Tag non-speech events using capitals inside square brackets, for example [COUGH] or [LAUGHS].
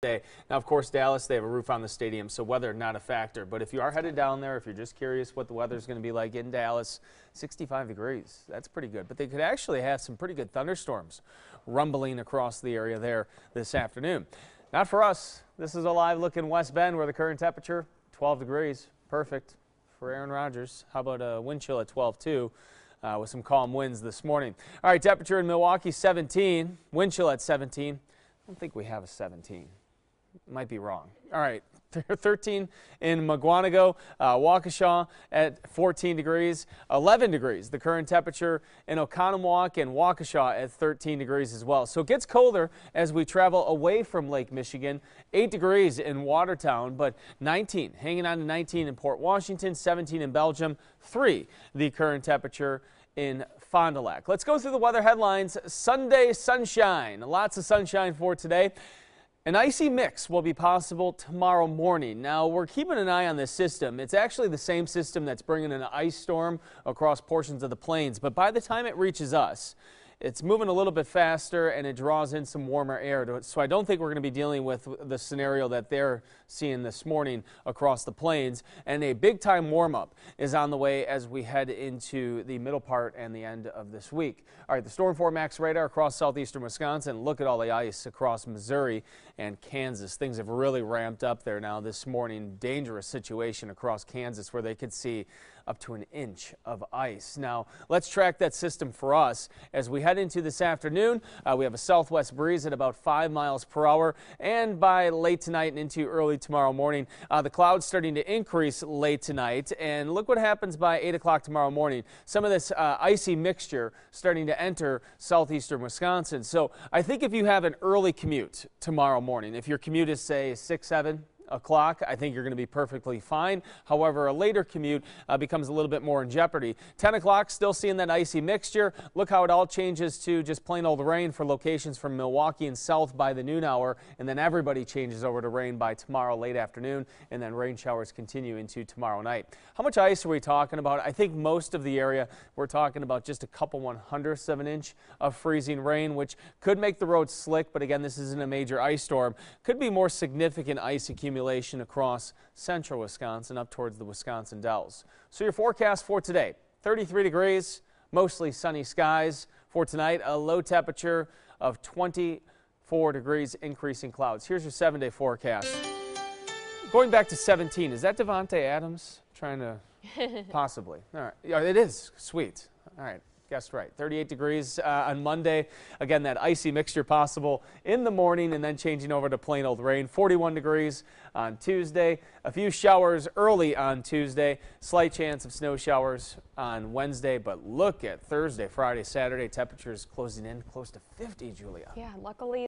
Day. Now, of course, Dallas, they have a roof on the stadium, so weather not a factor. But if you are headed down there, if you're just curious what the weather is going to be like in Dallas, 65 degrees. That's pretty good. But they could actually have some pretty good thunderstorms rumbling across the area there this afternoon. Not for us. This is a live look in West Bend where the current temperature, 12 degrees. Perfect for Aaron Rodgers. How about a wind chill at 12, too? Uh, with some calm winds this morning. All right, temperature in Milwaukee 17, wind chill at 17. I don't think we have a 17 might be wrong. All right, [LAUGHS] 13 in Maguanago, uh, Waukesha at 14 degrees, 11 degrees the current temperature in Oconomowoc and Waukesha at 13 degrees as well. So it gets colder as we travel away from Lake Michigan, 8 degrees in Watertown, but 19, hanging on to 19 in Port Washington, 17 in Belgium, 3 the current temperature in Fond du Lac. Let's go through the weather headlines. Sunday sunshine, lots of sunshine for today. An icy mix will be possible tomorrow morning. Now, we're keeping an eye on this system. It's actually the same system that's bringing an ice storm across portions of the plains, but by the time it reaches us, it's moving a little bit faster and it draws in some warmer air. To, so I don't think we're going to be dealing with the scenario that they're seeing this morning across the plains. And a big time warm up is on the way as we head into the middle part and the end of this week. All right, the storm four max radar across southeastern Wisconsin. Look at all the ice across Missouri and Kansas. Things have really ramped up there now this morning. Dangerous situation across Kansas where they could see up to an inch of ice. Now, let's track that system for us as we head into this afternoon. Uh, we have a southwest breeze at about 5 miles per hour, and by late tonight and into early tomorrow morning, uh, the clouds starting to increase late tonight. And look what happens by 8 o'clock tomorrow morning. Some of this uh, icy mixture starting to enter southeastern Wisconsin. So I think if you have an early commute tomorrow morning, if your commute is, say, 6, 7, o'clock, I think you're going to be perfectly fine. However, a later commute uh, becomes a little bit more in jeopardy. 10 o'clock, still seeing that icy mixture. Look how it all changes to just plain old rain for locations from Milwaukee and south by the noon hour, and then everybody changes over to rain by tomorrow late afternoon, and then rain showers continue into tomorrow night. How much ice are we talking about? I think most of the area, we're talking about just a couple one hundredths of an inch of freezing rain, which could make the roads slick, but again, this isn't a major ice storm. Could be more significant ice accumulation across central Wisconsin up towards the Wisconsin Dells. So your forecast for today, 33 degrees, mostly sunny skies. For tonight, a low temperature of 24 degrees, increasing clouds. Here's your seven-day forecast. Going back to 17, is that Devonte Adams trying to [LAUGHS] possibly? All right, yeah, it is. Sweet. All right. Guessed right. 38 degrees uh, on Monday. Again, that icy mixture possible in the morning and then changing over to plain old rain. 41 degrees on Tuesday. A few showers early on Tuesday. Slight chance of snow showers on Wednesday. But look at Thursday, Friday, Saturday. Temperatures closing in close to 50, Julia. Yeah, luckily.